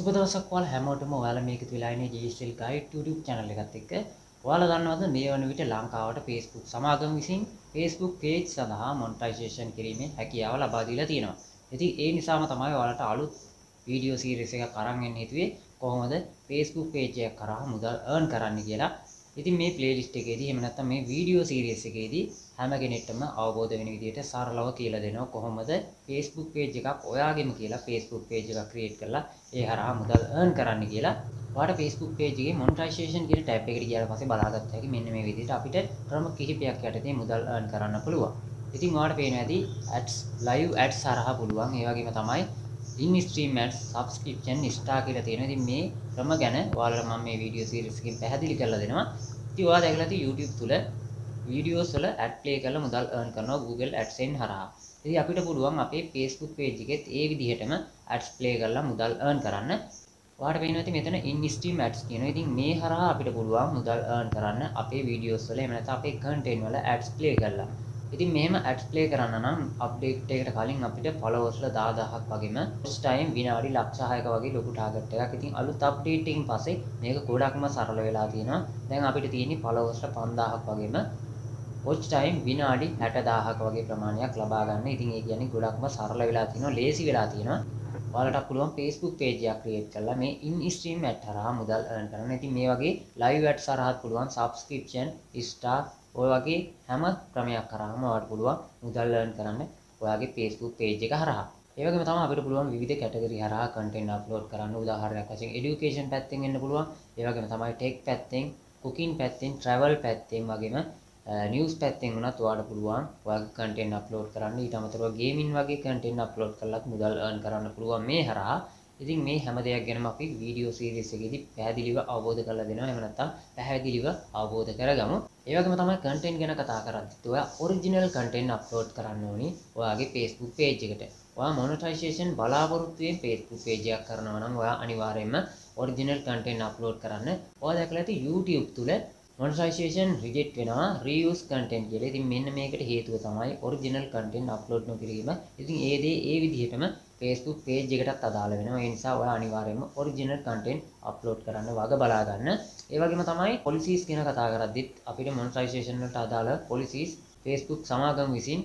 සුබදවසක් ඔයාලා හැමෝටම ඔයාලා මේක තුලයිනේ GSL Guide YouTube channel එකත් එක්ක ඔයාලා දන්නවද මේ වන විට ලංකාවට Facebook සමාගම විසින් Facebook page සඳහා monetization කිරීමේ හැකියාව ලබා දීලා තියෙනවා. ඉතින් ඒ නිසාම තමයි ඔයාලට අලුත් video series එකක් අරන් එන්න හිතුවේ කොහොමද Facebook page එකක් කරා මුදල් earn කරන්න කියලා. ඉතින් මේ ප්ලේලිස්ට් එකේදී එහෙම නැත්නම් මේ වීඩියෝ සීරීස් එකේදී හැම කෙනෙක්ටම අවබෝධ වෙන විදිහට සරලව කියලා දෙනවා කොහොමද Facebook page එකක් ඔයාගෙම කියලා Facebook page එකක් create කරලා ඒ හරහා මුදල් earn කරන්න කියලා. ඔයාට Facebook page එකේ monetization කියන tab එකට ගියාට පස්සේ බලාගත්ත හැකි මෙන්න මේ විදිහට අපිට ක්‍රම කිහිපයක් යටතේ මුදල් earn කරන්න පුළුවන්. ඉතින් ඔයාලට පේනවා ඇති ads live ads හරහා පුළුවන්. ඒ වගේම තමයි in stream ad subscription star කියලා තියෙනවා. ඉතින් මේ ක්‍රම ගැන ඔයාලට මම මේ වීඩියෝ සීරීස් එකෙන් පැහැදිලි කරලා දෙනවා. ඉතින් ඔයාලා දැකලා තියෙ YouTube තුල වීඩියෝස් වල ඇඩ් ප්ලේ කරලා මුදල් earn කරනවා Google AdSense හරහා. ඉතින් අපිට පුළුවන් අපේ Facebook page එකෙත් ඒ විදිහටම ads play කරලා මුදල් earn කරන්න. ඔයාලට පේනවා ඉතින් මෙතන in stream ads කියනවා. ඉතින් මේ හරහා අපිට පුළුවන් මුදල් earn කරන්න අපේ videos වල එහෙම නැත්නම් අපේ content වල ads play කරලා. ඉතින් මෙහෙම ඇඩ්ස් ප්ලේ කරන්න නම් අප්ඩේට් එකට කලින් අපිට ෆලෝවර්ස්ල 10000ක් වගේම රිස් ටයිම් විනාඩි ලක්ෂ 6ක වගේ ලොකු ටාගට් එකක්. ඉතින් අලුත් අප්ඩේට් එකකින් පස්සේ මේක ගොඩක්ම සරල වෙලා තියෙනවා. දැන් අපිට තියෙන්නේ ෆලෝවර්ස්ල 5000ක් වගේම වොච් ටයිම් විනාඩි 60000ක වගේ ප්‍රමාණයක් ලබා ගන්න. ඉතින් ඒ කියන්නේ ගොඩක්ම සරල වෙලා තියෙනවා, ලේසි වෙලා තියෙනවා. ඔයාලට පුළුවන් Facebook page එකක් create කරලා මේ in stream ad හරහා මුදල් earn කරන්න. ඉතින් මේ වගේ live ad සරහත් පුළුවන් subscription, star ඔය වගේ හැම ක්‍රමයක් කරාම ඔයාලට පුළුවන් මුදල් ලර්න් කරන්න ඔයාගේ Facebook page එක හරහා. ඒ වගේම තමයි අපිට පුළුවන් විවිධ කැටගරි හරහා content upload කරන්න උදාහරණයක් වශයෙන් education පැත්තෙන් එන්න පුළුවන්. ඒ වගේම තමයි tech පැත්තෙන්, cooking පැත්තෙන්, travel පැත්තෙන් වගේම නිවස් පැත්තෙන් වුණත් ඔයාට පුළුවන් ඔයාගේ content upload කරන්න. ඊට අමතරව gaming වගේ content upload කරලත් මුදල් earn කරන්න පුළුවන් මේ හරහා. ඉතින් මේ හැම දෙයක් ගැනම අපි වීඩියෝ සීරීස් එකේදී පැහැදිලිව අවබෝධ කරලා දෙනවා. එහෙම නැත්නම් පැහැදිලිව අවබෝධ කරගමු. ඒ වගේම තමයි කන්ටෙන්ට් ගැන කතා කරද්දිත් ඔයා ඔරිජිනල් කන්ටෙන්ට් අප්ලෝඩ් කරන්න ඕනි ඔයාගේ Facebook page එකට. ඔයා මොනටයිසේෂන් බලාපොරොත්තු වෙන Facebook page එකක් කරනවා නම් ඔයා අනිවාර්යයෙන්ම ඔරිජිනල් කන්ටෙන්ට් අප්ලෝඩ් කරන්න. ඔයා දැකලා ඇති YouTube තුල මොනටයිසේෂන් රිජෙක්ට් වෙනවා රියස් කන්ටෙන්ට් කියලා. ඉතින් මෙන්න මේකට හේතුව තමයි ඔරිජිනල් කන්ටෙන්ට් අප්ලෝඩ් නොකිරීම. ඉතින් ඒ දේ ඒ විදිහටම Facebook page එකටත් අදාළ වෙනවා. ඒ නිසා ඔයාලා අනිවාර්යයෙන්ම original content upload කරන්න වග බලා ගන්න. ඒ වගේම තමයි policies ගැන කතා කරද්දිත් අපිට monetization වලට අදාළ policies Facebook සමාගම් විසින්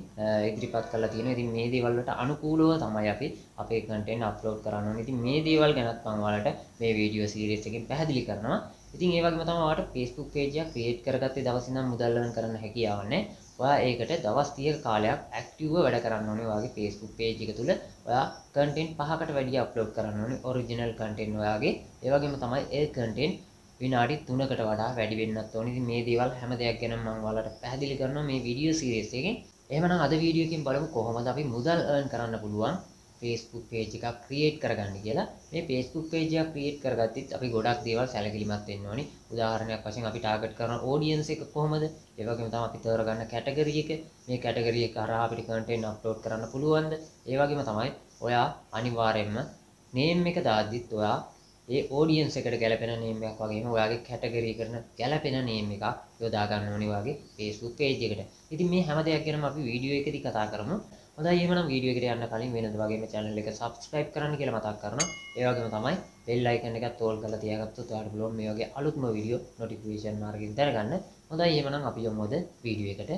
ඉදිරිපත් කරලා තියෙනවා. ඉතින් මේ දේවල් වලට අනුකූලව තමයි අපි අපේ content upload කරන්න ඕනේ. ඉතින් මේ දේවල් ගැනත් මම ඔයාලට මේ video series එකෙන් පැහැදිලි කරනවා. ඉතින් ඒ වගේම තමයි ඔයාලට Facebook page එකක් create කරගත්තේ දවස් ඉඳන් මුදල් කරන්න හැකියාව නැහැ. ඔයා ඒකට දවස් 30ක කාලයක් ඇක්ටිව්ව වැඩ කරන්න ඕනේ ඔයාගේ Facebook page එක තුල. ඔයා content පහකට වැඩිය upload කරන්න ඕනේ original content ඔයාගේ. ඒ වගේම තමයි ඒ content විනාඩි 3කට වඩා වැඩි වෙන්නත් ඕනේ. ඉතින් මේ දේවල් හැම දෙයක් ගැනම මම ඔයාලට පැහැදිලි කරනවා මේ video series එකෙන්. එහෙමනම් අද වීඩියෝ එකෙන් බලමු කොහොමද අපි මුදල් earn කරන්න පුළුවන්. ෆේස්බුක් පේජ් එකක් ක්‍රියේට් කරගන්න කියලා මේ ෆේස්බුක් පේජ් එකක් ක්‍රියේට් කරගත්තත් අපි ගොඩක් දේවල් සැලකිලිමත් වෙන්න ඕනේ උදාහරණයක් වශයෙන් අපි ටාගට් කරන ඕඩියන්ස් එක කොහොමද ඒ වගේම තමයි අපි තෝරගන්න කැටගරි එක මේ කැටගරි එක හරහා අපිට කන්ටෙන්ට් අප්ලෝඩ් කරන්න පුළුවන්ද ඒ වගේම තමයි ඔයා අනිවාර්යයෙන්ම නේම් එක දාද්දිත් ඔයා ඒ ඕඩියන්ස් එකට ගැලපෙන නේම් එකක් වගේම ඔයාගේ කැටගරි කරන ගැලපෙන නේම් එකක් යොදා ගන්න ඕනේ වගේ Facebook page එකට. ඉතින් මේ හැම දෙයක් ගැනම අපි වීඩියෝ එකදී කතා කරමු. හොඳ ඒමනම් වීඩියෝ එකට යන්න කලින් වෙනද වගේම channel එක subscribe කරන්න කියලා මතක් කරනවා. ඒ වගේම තමයි bell icon එකත් තෝල් කරලා තියාගත්තොත් ඔයාලට බලන්න මේ වගේ අලුත්ම වීඩියෝ notification මාර්ගයෙන් දැනගන්න. හොඳයි ඒමනම් අපි යමුද වීඩියෝ එකට.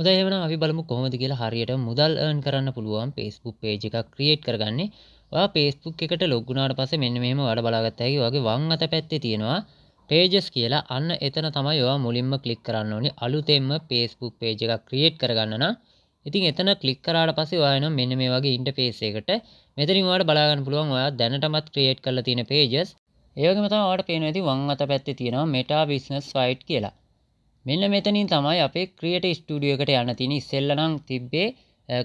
හොඳ එවන අපි බලමු කොහොමද කියලා හරියට මුදල් earn කරන්න පුළුවන් Facebook page එකක් create කරගන්නේ ඔයා Facebook එකට log වුණාට පස්සේ මෙන්න මෙහෙම ඔයාලා බලාගත්ත හැකි ඔයාගේ වම් අත පැත්තේ තියෙනවා pages කියලා. අන්න එතන තමයි ඔයා මුලින්ම ක්ලික් කරන්න ඕනේ. අලුතෙන්ම Facebook page එකක් create කරගන්න නම් ඉතින් එතන ක්ලික් කරාට පස්සේ ඔයා එනවා මෙන්න මේ වගේ ඉන්ටර්ෆේස් එකකට. මෙතනින් ඔයාලට බලා ගන්න පුළුවන් ඔයා දැනටමත් ක්‍රියේට් කරලා තියෙන pages. ඒ වගේම තමයි ඔයාලට පේනවා ඉතින් වම් අත පැත්තේ තියෙනවා meta business site කියලා. මෙන්න මෙතනින් තමයි අපේ create studio එකට යන්න තියෙන ඉස්සෙල්ලා නම් තිබ්බේ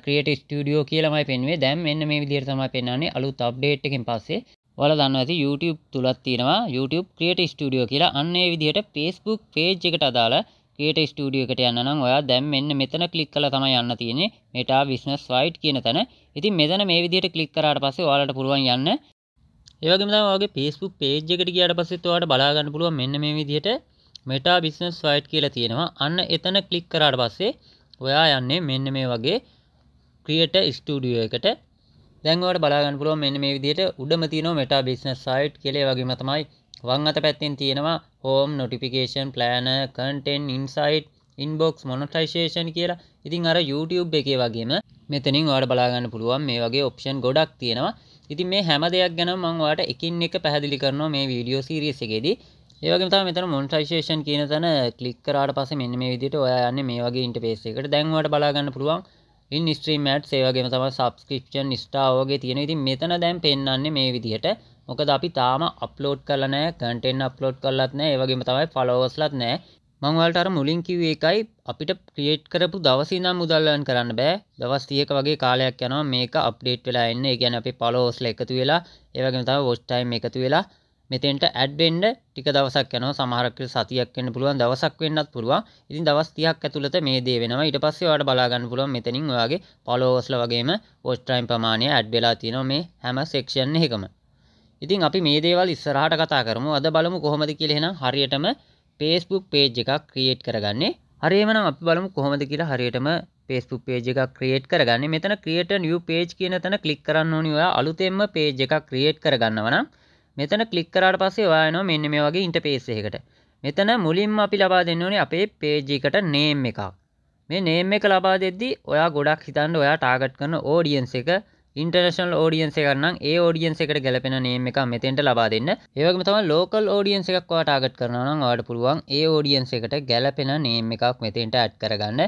ක්‍රියට ස්ටඩියෝ කියලමයි පෙන්වේ දැම් එන්න මේ විදිර තමයි පෙන්න්නේ අලු තබ්ඩේට් එකෙන් පස්සේ වල දන්න ඇති YouTube තුළත් තියෙනවා YouTube ක්‍රියට ස්ටඩියෝ කියලා අන්නේ විදිහට පේස්බුක් පේජ් එකට අදාලා ක්‍රියට ස්ටඩියෝ එකට යන්න නම් ඔයා දැම් මෙන්න මෙතන ක්ලික් කළා තමයි යන්න තියෙන්නේ මෙටා බිස්නස් වයිට් කියන තැන ඉතින් මෙතන මේ විදිහට ක්ලික් කරාට පස්සේ ඔයාලට පුළුවන් යන්න ඒවගේම තමයි ඔයාගේ Facebook page එකට ගියාට පස්සෙත් ඔයාලට බලා ගන්න පුළුවන් මෙන්න මේ විදිහට මෙටා බිස්නස් වයිට් කියලා තියෙනවා අන්න එතන ක්ලික් කරාට පස්සේ ඔයා යන්නේ මෙන්න මේ වගේ ක්‍රියට ස්ටඩියෝ එකට දැන්වට බලාගන්න පුළුව මෙන්න මේ විදියට උඩම තියන මෙට බිස්නස් සයිට් කෙලේ වගේම තමයි වං අත පැත්තෙන් තියෙනවා home notification planner content insight inbox monetization කියලා ඉතින් අර YouTube එකේ වගේම මෙතනින් වාට බලාගන්න පුළුවන් මේ වගේ ඔප්ෂන් ගොඩක් තියෙනවා ඉතින් මේ හැම දෙයක් ගැන මම වාට එකින් එක පැහැදිලි කරනවා මේ වීඩියෝ සීරීස් එකේදී ඒවගේ තම මෙතන මොන්ටයිශේෂන් කියන තැන ක්ලික් කරාට පස්සේ මෙන්න මේ විදිහට ඔයා යන්නේ මේ වගේ ඉන්ටර්ෆේස් එකකට දැන් ඔයාලට බලා ගන්න පුළුවන් ඉන් ස්ත්‍රීමට් සේවගේම තම සබස්ක්‍රපෂන් ස්ටාවෝගේ තියෙන ඉතින් මෙතන දැම් පෙන්න්නන්නේ මේ විදිහට මොකද අපි තාම අප්ලෝඩ් කලනෑ කටෙන් අප්ලෝඩ් කලත්න ඒවගේම තමයි ෆලෝවස්ලත් නෑ මංවලටර මුලින් කිවේ එකයි අපිට ප්‍රියේට් කරපු දවසිනම් මුදල්ලන් කරන්න බෑ දවස් තියක වගේ කාලයක් යනවා මේක අප්ඩේට් වෙලා එන්න ගැන අපි පලෝස්ල එකතු වෙලා ඒවගේ තම වොස්්ටයිම් එකතු වෙලා මෙතෙන්ට ඇඩ්ඩෙන්ඩ ටික දවසක් යනවා සමහරක් සතියක් වෙන්න පුළුවන් දවසක් වෙන්නත් පුළුවන්. ඉතින් දවස් 30ක් ඇතුළත මේ දේ වෙනවා. ඊට පස්සේ ඔයාලට බලා ගන්න පුළුවන් මෙතනින් ඔයාගේ ෆලෝවර්ස්ලා වගේම වොච් ටයිම් ප්‍රමාණය ඇඩ් වෙලා තියෙනවා මේ හැම සෙක්ෂන් එකකම. ඉතින් අපි මේ දේවල් ඉස්සරහට කතා කරමු. අද බලමු කොහොමද කියලා එහෙනම් හරියටම Facebook page එකක් create කරගන්නේ. හරියමනම් අපි බලමු කොහොමද කියලා හරියටම Facebook page එකක් create කරගන්නේ. මෙතන create a new page කියන තැන click කරන්න ඕනි ඔයා අලුතෙන්ම page එකක් create කරගන්නවා නම් මෙතන ක්ලික් කරාට පස්සේ ඔයා එනවා මෙන්න මේ වගේ ඉන්ටර්ෆේස් එකකට. මෙතන මුලින්ම අපි ලබා දෙන්න ඕනේ අපේ page එකට name එකක්. මේ name එක ලබා දෙද්දී ඔයා ගොඩක් හිතන්න ඔයා ටාගට් කරන audience එක ඉන්ටර්නේෂනල් audience එකක් නම් ඒ audience එකට ගැලපෙන name එකක් මෙතෙන්ට ලබා දෙන්න. ඒ වගේම තමයි local audience එකක් ඔයා ටාගට් කරනවා නම් ඔයාට පුළුවන් ඒ audience එකට ගැලපෙන name එකක් මෙතෙන්ට add කරගන්න.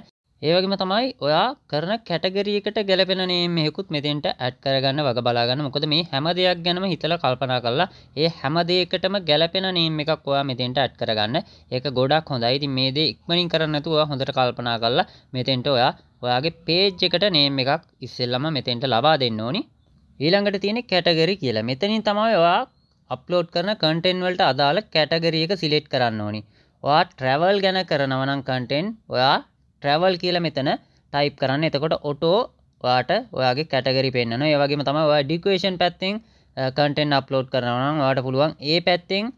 ඒවගේම තමයි ඔයා කරන කැටගරීකට ගැලපෙන නේමෙකුත් මෙතෙන්ට ඇඩ් කරගන්න වග බලාගන්න මොකද මේ හැම දෙයක් ගැනම හිතල කල්පනා කරලා ඒ හැම දෙයකටම ගැලපෙන නේම් එකක් ඔයා මෙතෙන්ට ඇඩ් කරගන්න ඒක ගොඩක් හොඳයි ඉතින් මේ දේ ඉක්මනින් කරන්න නැතුව හොඳට කල්පනා කරලා මෙතෙන්ට ඔයා ඔයාගේ පේජ් එකට නේම් එකක් ඉස්සෙල්ලම මෙතෙන්ට ලබා දෙන්න ඕනි ඊළඟට තියෙන කැටගරි කියලා මෙතනින් තමයි ඔයා අප්ලෝඩ් කරන කන්ටෙන් වලට අදාළ කැටගරි එක සිලෙක්ට් කරන්න ඕනි. ඔයා ට්‍රැවල් ගැන කරනවා නම් කන්ටෙන් ඔයා ට්‍රැවල් කියලා මෙතන ටයිප් කරන්න එතකොට ඔටෝ වාට ඔයාගේ කැටගරි පෙන්න්නන ඒවගේම තම ඩිකේෂන් පැත්තිං කටෙන් අප්ලෝඩ් කරනවන වාට පුළුවන් ඒ පැත්තිං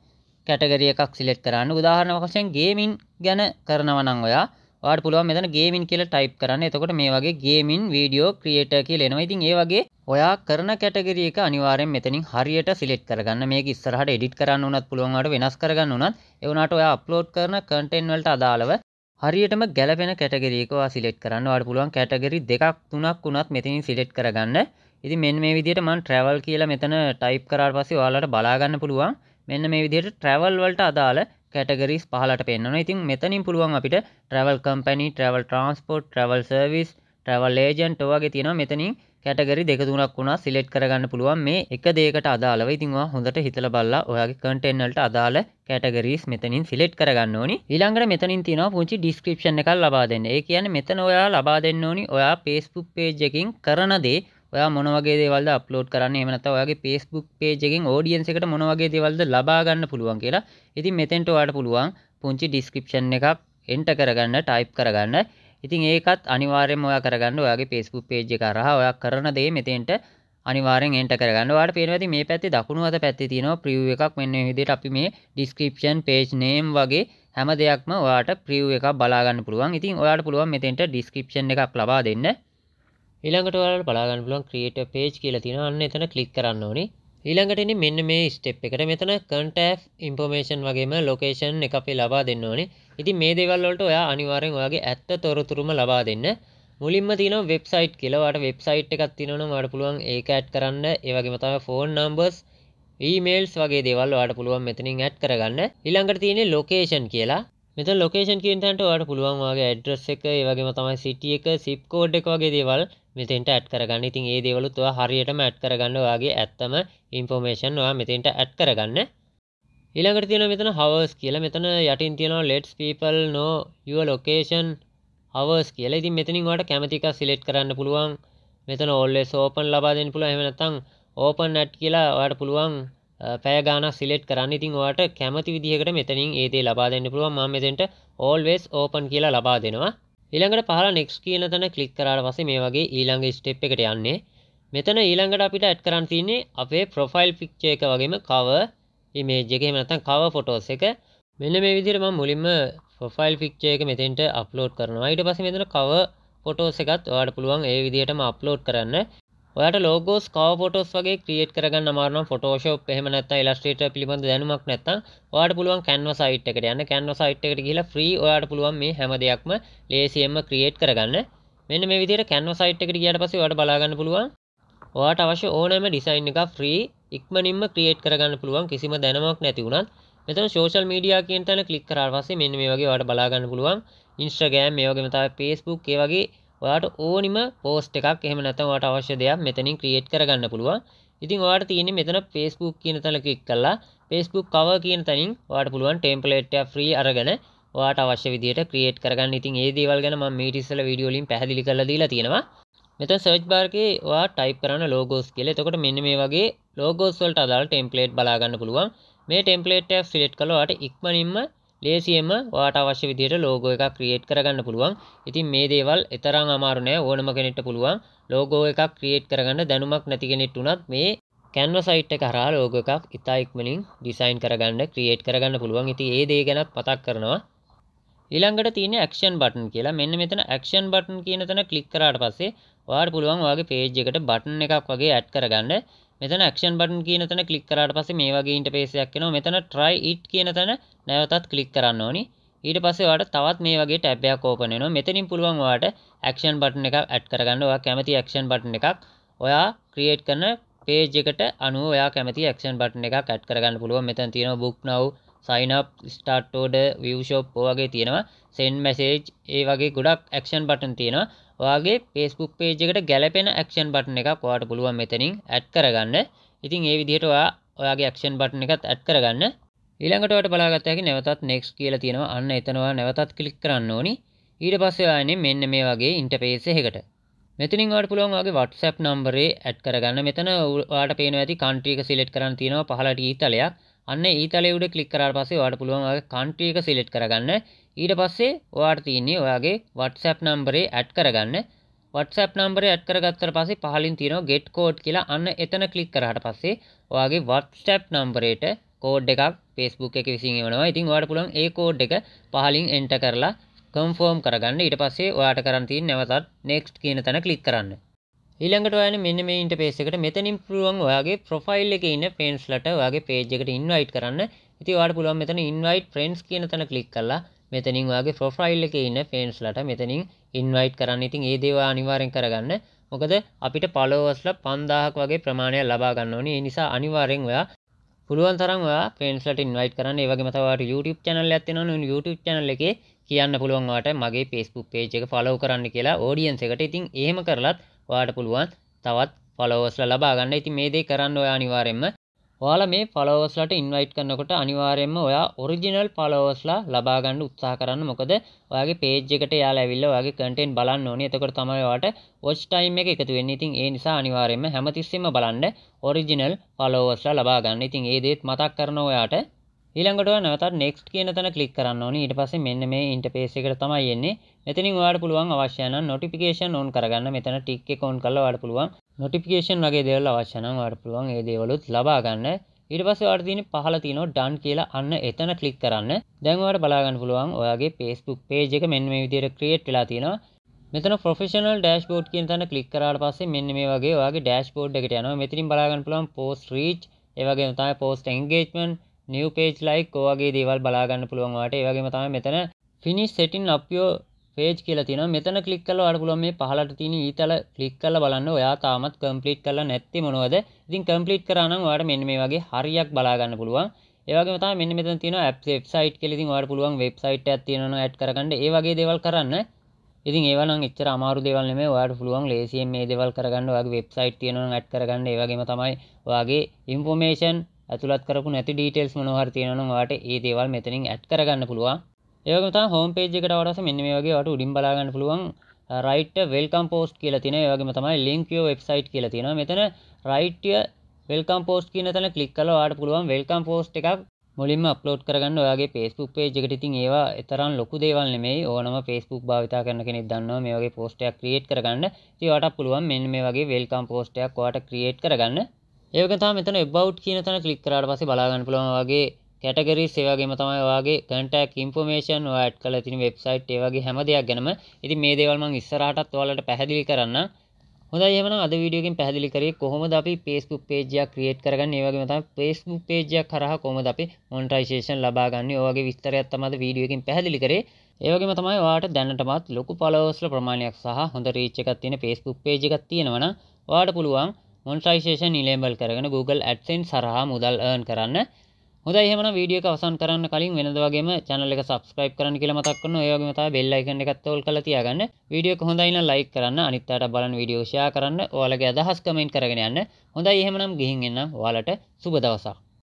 කැටගරිය එකක් සිලෙට් කරන්න උදාහරණ වශයෙන් ගේමින් ගැන කරනවනං ඔයා වාට පුළුවන් මෙතන ගේමින් කියලා ටයිප් කරන්න. එතකොට මේ වගේ ගේමින් වීඩියෝ ක්‍රියේටර් කියලා එනවා. ඉතින් ඒ වගේ ඔයා කරන කැටගරි එක අනිවාර්යෙන් මෙතනින් හරියට සිලෙක්ට් කරගන්න. මේක ඉස්සරහට එඩිට් කරන්න උනත් පුළුවන් වාට වෙනස් කරගන්න උනත් ඒ වුණාට ඔයා අප්ලෝඩ් කරන කන්ටෙන්ට් වලට අදාළව හරියටම ගැලපෙන කැටගරීකවා සිලෙට් කරන්න වට පුළුවන් කැටගරි දෙකක් තුනක් වුණත් මෙතින් සිලෙට් කරගන්න ඉති මෙන් මේ විදිට මන් ට්‍රවල් කියලා මෙතන ටයිප් කරාට පස්සේ ඔයාලට බලාගන්න පුළුවන් මෙන්න මේ විදිහට ට්‍රවල් වලට අදාළ කැටගරිස් පහලට පෙන්න්නන ඉතින් මෙතනින් පුළුවන් අපිට travel company travel transport travel service travel agent වගේ තියෙන මෙතනින් කැටගරි දෙක තුනක් වුණා සිලෙට් කරගන්න පුළුවන් මේ එක දෙයකට අදාළව ඉතින් ඔයා හොඳට හිතලා බලලා ඔයාගේ කන්ටෙන්ට් වලට අදාළ කැටගරීස් මෙතනින් සිලෙට් කරගන්න ඕනි ඊළඟට මෙතනින් තියෙනවා පුංචි ඩිස්ක්‍රිප්ෂන් එකක් ලබා දෙන්න. ඒ කියන්නේ මෙතන ඔයා ලබා දෙන්න ඕනි ඔයා Facebook page එකකින් කරන දේ ඔයා මොන වගේ දේවල්ද අප්ලෝඩ් කරන්නේ එහෙම නැත්නම් ඔයාගේ Facebook page එකකින් audience එකට මොන වගේ දේවල්ද ලබා ගන්න පුළුවන් කියලා. ඉතින් මෙතෙන්ට ඔයාට පුළුවන් පුංචි ඩිස්ක්‍රිප්ෂන් එකක් එන්ටර් කරගන්න ටයිප් කරගන්න. ඉතින් ඒකත් අනිවාර්යෙන් ඔයා කරගන්න ඔයාගේ Facebook page එක හරහා ඔයා කරන දේ මෙතෙන්ට අනිවාරෙන් එන්ට කරගන්න වාට පේනවති මේ පැති දකුණු අත පැත්ති තියෙනවා ප්‍රියව් එකක් මෙන්න විදිහට අපි මේ ඩිස්ක්‍රිප්ෂන් පේජ් නේම් වගේ හැම දෙයක්ම ඔයාට ප්‍රියව් එකක් බලාගන්න පුළුවන් ඉතින් ඔයාට පුළුවන් මෙතෙන්ට ඩිස්ක්‍රිප්ෂන් එකක් ලබා දෙන්න ඊළඟට ඔයාලට බලාගන්න පුළුවන් ක්‍රියේටර් පේජ් කියලා තියෙනවා අන්න එතන ක්ලික් කරන්න ඕනේ ඊළඟටන මෙන්න මේ ස්ටප් එකට මෙතන කටෆ් ඉම්පර්මේෂන් වගේම ලොකේෂන් එක අපේ ලබා දෙන්න ඕනේ ඉති මේ දෙවල්ලට ඔයා අනිවාරෙන් ඔයාගේ ඇත්ත තොරතුරුම ලබා දෙන්න මුලින්ම තින වෙබ්සයිට් කියලවට වෙබ්සයිට් එකක් තිනවන වට පුළුවන් ඒක ඇට් කරන්න ඒවගේ මතම ෆෝන් නම්බස් ඊමේල්ස් වගේ දෙවල් වාට පුළුවන් මෙතනින් ඇට් කරගන්න ඊළඟට තියෙන ලොකේෂන් කියලා මෙත ලොකේෂන් කියන්තන්ට වාට පුළුවන් වගේ ඇඩ්‍රස් එක ඒවගේම තමයි සිටිය එක සිප් කෝඩ් එක වගේ දේවල් මෙතෙන්ට ඇඩ් කරගන්න ඉතින් ඒ දේවලුත් ඔයා හරියටම ඇඩ් කරගන්න ඔයාගේ ඇත්තම ඉන්ෆෝමේෂන් ඔයා මෙතෙන්ට ඇඩ් කරගන්න ඊළඟට තියෙනවා මෙතන hours කියලා මෙතන යටින් තියෙනවා lets people know your location hours කියලා. ඉතින් මෙතනින් ඔයාට කැමති එකක් select කරන්න පුළුවන්. මෙතන always open ලබා දෙන්න පුළුවන්. එහෙම නැත්නම් open at කියලා ඔයාට පුළුවන් පැය ගානක් සිලෙට් කරන්න. ඉතින් ඔයාට කැමති විදිහකට මෙතනින් ඒ දේ ලබා දෙන්න පුළුවන්. මම මෙතෙන්ට always open කියලා ලබා දෙනවා. ඊළඟට පහල නෙක්ස් කියන තැන කලික් කරාට පස්සේ මේ වගේ ඊළඟ ස්ටෙප් එකට යන්නේ මෙතන ඊළඟට අපිට ඇඩ් කරන්න තියෙන්නේ අපේ ප්‍රොෆයිල් පික්චර් එක වගේම cover image එක එහෙම නැත්නම් cover photos එක මෙන්න මේ විදිහට මම මුලින්ම ප්‍රොෆයිල් පික්චර් එක මෙතෙන්ට අප්ලෝඩ් කරනවා ඊට පස්සේ මෙතන cover ෆොටෝස් එකත් ඔයාට පුළුවන් ඒ විදිහටම අප්ලෝඩ් කරන්න ඔයාට ලෝගෝස් කව ෆොටෝස් වගේ ක්‍රියේට් කරගන්න අමාරු නම් Photoshop එහෙම නැත්නම් Illustrator පිළිබඳ දැනුමක් නැත්නම් ඔයාට පුළුවන් Canva site එකට යන්න Canva site එකට ගිහිලා free ඔයාට පුළුවන් මේ හැම දෙයක්ම ලේසියෙන්ම ක්‍රියේට් කරගන්න මෙන්න මේ විදිහට Canva site එකට ගියාට පස්සේ ඔයාට බලා ගන්න පුළුවන් ඔයාට අවශ්‍ය ඕනෑම design එකක් free ඉක්මනින්ම ක්‍රියේට් කරගන්න පුළුවන් කිසිම දැනුමක් නැති වුණත් මෙතන social media කියන තැන ක්ලික් කරාට පස්සේ මෙන්න මේ වගේ ඔයාලට බලා ගන්න පුළුවන් Instagram මේ වගේම තමයි Facebook ඒ වගේ ඔයාට ඕනිම පෝස්ට් එකක් එහෙම නැත්නම් ඔයාට අවශ්‍ය දෙයක් මෙතනින් ක්‍රියේට් කරගන්න පුළුවන්. ඉතින් ඔයාට තියෙන්නේ මෙතන Facebook කියන තැන ක්ලික් කරලා Facebook cover කියන තැනින් ඔයාට පුළුවන් ටෙම්ප්ලේට් එක ෆ්‍රී අරගෙන ඔයාට අවශ්‍ය විදිහට ක්‍රියේට් කරගන්න. ඉතින් ඒ දේවල් ගැන මම මීට ඉස්සෙල්ලා වීඩියෝ වලින් පැහැදිලි කරලා දීලා තියෙනවා. මෙතන search bar එකේ ඔයා type කරන්න logos කියලා. එතකොට මෙන්න මේ වගේ logos වලට අදාළ ටෙම්ප්ලේට් බලා ගන්න පුළුවන්. මේ ටෙම්ප්ලේට් එක ෆිලෙට් කළා ඔයාට ඉක්මනින්ම ලේසියෙන්ම ඔයාට අවශ්‍ය විදිහට ලෝගෝ එකක් ක්‍රියේට් කරගන්න පුළුවන්. ඉතින් මේ දේවල් එතරම් අමාරු නෑ ඕනම කෙනෙක්ට පුළුවන්. ලෝගෝ එකක් ක්‍රියේට් කරගන්න දැනුමක් නැති කෙනෙක් වුණත් මේ Canva site එක හරහා ලෝගෝ එකක් ඉතා ඉක්මනින් ඩිසයින් කරගන්න ක්‍රියේට් කරගන්න පුළුවන්. ඉතින් ඒ දේ ගැනත් මතක් කරනවා. ඊළඟට තියෙන action button කියලා. මෙන්න මෙතන action button කියන තැන ක්ලික් කරාට පස්සේ ඔයාට පුළුවන් ඔයාගේ page එකට button එකක් වගේ add කරගන්න. මෙතන ක්ෂන් බටන් කියන තන කලික් කරට පස මේ වගේ ඉන්ට පේසයක් නවා මෙතන ට්‍රයි ඉට් කියන තන නැවතත් කලික් කරන්න ඕනි ඊට පස්සේවාට තවත් මේ වගේ ටැබ්යක් ඕපනන මෙතනින් පුළුවන්වාට ක්ෂන් බටන එක ඇට් කරගන්නවා කැමති ක්ෂන් බටන එකක් ඔයා ක්‍රියේට් කරන පේජ් එකට අනුව ඔයා කැමති ක්ෂන් බටන එක ඇට් කරගන්න පුළුව මෙතන් තියෙන බුක් නව සයිනප් ස්ටාට්ටෝඩ විවෂෝප් වගේ තියෙනවා සෙන් මැසේජ් ඒ වගේ ගොඩක් ඇක්ෂන් බටන් තියෙනවා වගේ පේස්බුක් පේජකට ගැලපෙන ඇක්ෂන් බටන එකක් වාට පුළුවන් මෙතනින් ඇත් කරගන්න ඉතින් ඒ විදිහට ඔයා ඔයාගේ ඇක්ෂන් බටන එකත් ඇත් කරගන්න ඊළඟටවට බලාගත්තයකි නැවතත් නෙක්ස් කියලා තියෙනවා අන්න එතනවා නැවතත් කලික් කරන්න ඕනි ඊට පස්සවායනෙ මෙන්න මේ වගේ ඉන්ටපේස එකට මෙතිනින් වට පුළුවන් වගේ WhatsApp නම්බරේ ඇඩ් කරගන්න මෙතන ඔයාලට පේනවා ඇති කන්ට්‍රි එක සිලෙක්ට් කරන් තියෙනවා පහළට ඊතලයක් අන්න ඒ තලයේ උඩ ක්ලික් කරාට පස්සේ ඔයාලට පුළුවන් ඔයාගේ country එක select කරගන්න. ඊට පස්සේ ඔයාට තියෙන්නේ ඔයාගේ WhatsApp නම්බරේ add කරගන්න. WhatsApp නම්බරේ add කරගත්තට පස්සේ පහලින් තියෙනවා get code කියලා. අන්න එතන ක්ලික් කරාට පස්සේ ඔයාගේ WhatsApp නම්බරේට කෝඩ් එකක් Facebook එකේ විසින් එවනවා. ඉතින් ඔයාලට පුළුවන් ඒ කෝඩ් එක පහලින් enter කරලා කන්ෆර්ම් කරගන්න. ඊට පස්සේ ඔයාට කරන් තියෙන්නේ නැවතත් next කියන තැන ක්ලික් කරන්න. ඊළඟට ඔයන මෙන්න මේ ඉන්ටර්ෆේස් එකට මෙතනින් පුළුවන් ඔයාගේ ප්‍රොෆයිල් එකේ ඉන්න ෆ්‍රෙන්ඩ්ස්ලට ඔයාගේ page එකට invite කරන්න. ඉතින් ඔයාලට පුළුවන් මෙතන invite friends කියන තැන click කරලා මෙතනින් ඔයාගේ ප්‍රොෆයිල් එකේ ඉන්න ෆ්‍රෙන්ඩ්ස්ලට මෙතනින් invite කරන්න. ඉතින් ඒ දේවල් අනිවාර්යෙන් කරගන්න. මොකද අපිට followers ලා 5000ක් වගේ ප්‍රමාණයක් ලබා ගන්න ඕනේ. ඒ නිසා අනිවාර්යෙන් ඔයා පුළුවන් තරම් ඔයා ෆ්‍රෙන්ඩ්ස්ලට invite කරන්න. ඒ වගේම තව ඔයාට YouTube channel එකක් තියෙනවනේ. YouTube channel එකේ කියන්න පුළුවන් ඔයාට මගේ Facebook page එක follow කරන්න කියලා audience එකට. ඉතින් එහෙම කරලත් ඔයාට පුළුවන් තවත් ෆලෝවස්ල ලබා ගන්න ඉතින් මේ දේ කරන්න ඔයා අනිවාර්යෙන්ම ඔයාලා මේ ෆලෝවස්ලට ඉන්වයිට් කරනකොට අනිවාර්යෙන්ම ඔයා ඔරිජිනල් ෆලෝවස්ලා ලබා ගන්න උත්සාහ කරන්න මොකද ඔයාගේ page එකට යාලා ඇවිල්ලා ඔයාගේ content බලන්න ඕනේ එතකොට තමයි ඔයාට watch time එක එකතු වෙන්නේ ඉතින් ඒ නිසා අනිවාර්යෙන්ම හැමතිස්සෙම බලන්න ඔරිජිනල් ෆලෝවස්ලා ලබා ගන්න ඉතින් ඒ දේත් මතක් කරනවා ඔයාට ඊළඟට නැවතත් next කියන තැන ක්ලික් කරන්න ඕනේ ඊට පස්සේ මෙන්න මේ ඉන්ටර්ෆේස් එකට තමයි එන්නේ එතනින් ඔයාට පුළුවන් අවශ්‍ය නම් notification on කරගන්න මෙතන tick එක on කරලා ඔයාට පුළුවන් notification වගේ දේවල් අවශ්‍ය නම් ඔයාට පුළුවන් ඒ දේවලුත් ලබා ගන්න. ඊට පස්සේ ඔයාට තියෙන පහල තියෙන done කියලා අන්න එතන click කරන්න. දැන් ඔයාට බලා ගන්න පුළුවන් ඔයාගේ Facebook page එක මෙන්න මේ විදිහට create වෙලා තියෙනවා. මෙතන ප්‍රොෆෙෂනල් ඩෑෂ්බෝඩ් කියන තැන ක්ලික් කරාට පස්සේ මෙන්න මේ වගේ ඔයාගේ ඩෑෂ්බෝඩ් එකට යනවා. මෙතනින් බලා ගන්න පුළුවන් post reach, ඒ වගේම තමයි post engagement, new page like ඔය වගේ දේවල් බලා ගන්න පුළුවන් ඔයාලට. ඒ වගේම තමයි මෙතන finish setting up your page කියලා තියෙනවා. මෙතන ක්ලික් කරලා ඔයාලට පුළුවන් මේ පහලට තියෙන ඊතල ක්ලික් කරලා බලන්න. ඔයා තාමත් කම්ප්ලීට් කරලා නැත්තේ මොනවද? ඉතින් කම්ප්ලීට් කරා නම් ඔයාලට මෙන්න මේ වගේ හරියක් බලා ගන්න පුළුවන්. ඒ වගේම තමයි මෙන්න මෙතන තියෙනවා apps website කියලා. ඉතින් ඔයාලට පුළුවන් website එකක් තියෙනවනේ ඇඩ් කරගන්න. ඒ වගේ දේවල් කරන්න. ඉතින් ඒවා නම් එච්චර අමාරු දේවල් නෙමෙයි. ඔයාලට පුළුවන් ලේසියෙන් මේ දේවල් කරගන්න. ඔයාගේ වෙබ්සයිට් තියෙනවා නම් ඇඩ් කරගන්න. ඒ වගේම තමයි ඔයාගේ ইনফෝමේෂන් ඇතුළත් කරපු නැති ඩීටේල්ස් මොනවා හරි තියෙනවා නම් ඔයාලට ඒ දේවල් මෙතනින් ඇඩ් කරගන්න පුළුවන්. ඒක තම හෝම් පේජ් එකට වඩස මෙන්න මේ වගේ වට උඩින් බලාගන්න පුළුවන් රයිට් වෙල්කම් පෝස්ට් කියලා තියෙනවා ඒ වගේම තමයි ලින්ක් යෝ වෙබ්සයිට් කියලා තියෙනවා මෙතන රයිට් වෙල්කම් පෝස්ට් කියන තැන ක්ලික් කළා ඔයාලට පුළුවන් වෙල්කම් පෝස්ට් එකක් මුලින්ම අප්ලෝඩ් කරගන්න ඔයාගේ Facebook page එකට ඉතින් ඒවා තරම් ලොකු දේවල් නෙමෙයි ඕනම Facebook භාවිතා කරන කෙනෙක් දන්නවා මේ වගේ post එකක් create කරගන්න. ඉතින් ඔයාට පුළුවන් මෙන්න මේ වගේ welcome post එකක් ඔයාට create කරගන්න. ඒ වගේම තමයි මෙතන about කියන තැන click කරාට පස්සේ බලා ගන්න පුළුවන් ඔයාගේ කැටගරිස් ඒවගේම තමයි ඔයාගේ කන්ටැක් ඉන්ෆෝමේෂන් ඔයා ඇඩ් කරලා තියෙන වෙබ්සයිට් ඒ වගේ හැම දෙයක් ගැනම. ඉතින් මේ දේවල් මම ඉස්සරහටත් ඔයාලට පැහැදිලි කරන්න. හොඳයි එහෙනම් අද වීඩියෝ එකෙන් පැහැදිලි කරේ කොහොමද අපි Facebook page එකක් create කරගන්නේ. ඒ වගේම තමයි Facebook page එකක් හරහා කොහොමද අපි monetization ලබා ගන්නෙ. ඔය වගේ විස්තරයක් තමයි අද වීඩියෝ එකෙන් පැහැදිලි කරේ. ඒ වගේම තමයි ඔයාලට දැනටමත් ලොකු followers ල ප්‍රමාණයක් සහ හොඳ reach එකක් තියෙන Facebook page එකක් තියෙනවා නම් ඔයාලට පුළුවන් මොන්ට්‍රයිසේෂන් ඉලේබල් කරගෙන Google ඇඩ්සෙන් සරහා මුදල් ඒන් කරන්න හොඳයි එහෙනම් වීඩියෝ එක අවසන් කරන්න කලින් වෙනද වගේම channel එක subscribe කරන්න කියලා මතක් කරනවා. ඒ වගේම තමයි bell icon එකත් ඔල් කරලා තියාගන්න. වීඩියෝ එක හොඳයි නම් like කරන්න, අනිත් අයට බලන වීඩියෝ share කරන්න, ඔයාලගේ අදහස් comment කරගෙන යන්න. හොඳයි එහෙනම් ගිහින් එන්නම් ඔයාලට සුබ දවසක්.